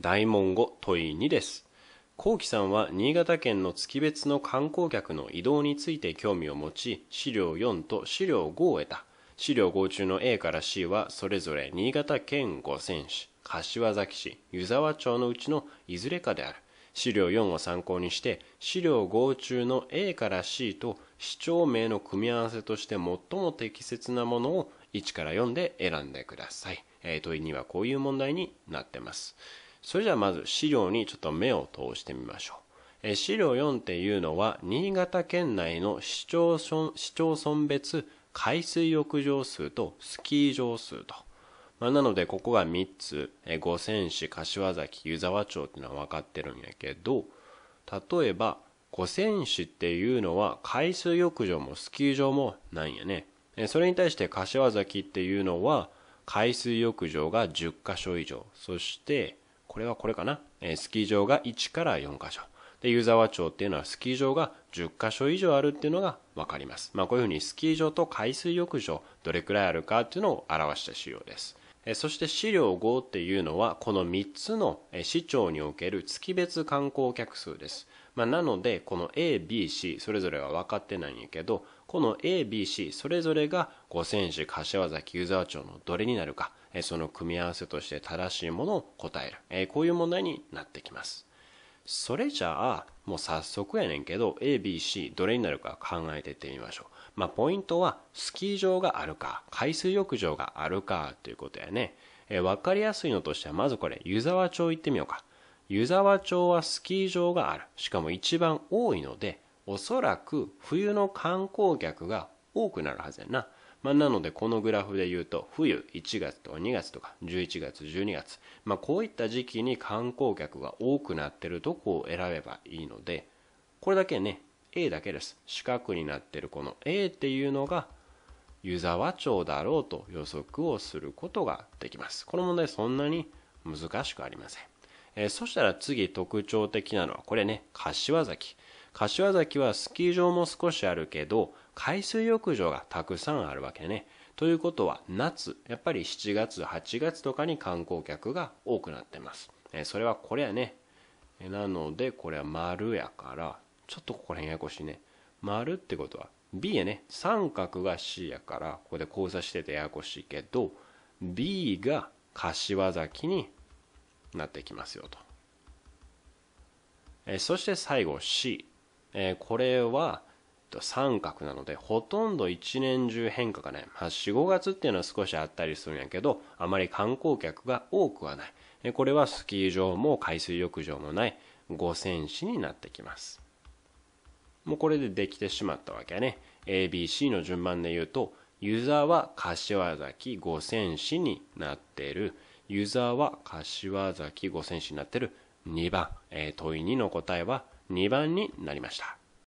大門後問い2です。幸喜さんは新潟県の月別の観光客の移動について興味を持ち、資料4と資料5を得た。資料5中の A から C はそれぞれ新潟県五泉市、柏崎市、湯沢町のうちのいずれかである。資料4を参考にして資料5中の A から C と市長名の組み合わせとして最も適切なものを1から4で選んでください、えー、問いにはこういう問題になってますそれじゃあまず資料にちょっと目を通してみましょう。え資料4っていうのは、新潟県内の市町村市町村別海水浴場数とスキー場数と。まあ、なので、ここが3つ、え五泉市、柏崎、湯沢町っていうのは分かってるんやけど、例えば、五泉市っていうのは海水浴場もスキー場もないんやね。それに対して柏崎っていうのは海水浴場が10カ所以上、そしてこれはこれかな、えー、スキー場が1から4箇所。で、湯沢町っていうのはスキー場が10箇所以上あるっていうのが分かります。まあ、こういうふうにスキー場と海水浴場、どれくらいあるかっていうのを表した資料です。そして資料5っていうのはこの3つの市長における月別観光客数です、まあ、なのでこの ABC それぞれは分かってないんやけどこの ABC それぞれが五泉市柏崎湯沢町のどれになるかその組み合わせとして正しいものを答えるこういう問題になってきますそれじゃあもう早速やねんけど ABC どれになるか考えていってみましょうまあ、ポイントはスキー場があるか海水浴場があるかということやね、え分かりやすいのとしてはまずこれ湯沢町行ってみようか湯沢町はスキー場があるしかも一番多いのでおそらく冬の観光客が多くなるはずやな。まあ、なのでこのグラフで言うと冬1月とか2月とか11月12月、まあ、こういった時期に観光客が多くなってるとこを選べばいいのでこれだけね A だけです四角になってるこの A っていうのが湯沢町だろうと予測をすることができますこの問題そんなに難しくありません、えー、そしたら次特徴的なのはこれね柏崎柏崎はスキー場も少しあるけど海水浴場がたくさんあるわけね。ということは夏、やっぱり7月、8月とかに観光客が多くなってます。えそれはこれやね。なので、これは丸やから、ちょっとここら辺ややこしいね。丸ってことは B やね。三角が C やから、ここで交差しててややこしいけど、B が柏崎になってきますよと。えそして最後 C。えこれはと三角なのでほとんど一年中変化がない、まあ、45月っていうのは少しあったりするんやけどあまり観光客が多くはないこれはスキー場も海水浴場もない5センになってきますもうこれでできてしまったわけやね ABC の順番で言うと湯沢柏崎5センになってる湯沢柏崎5センになってる2番、えー、問い2の答えは2番になりました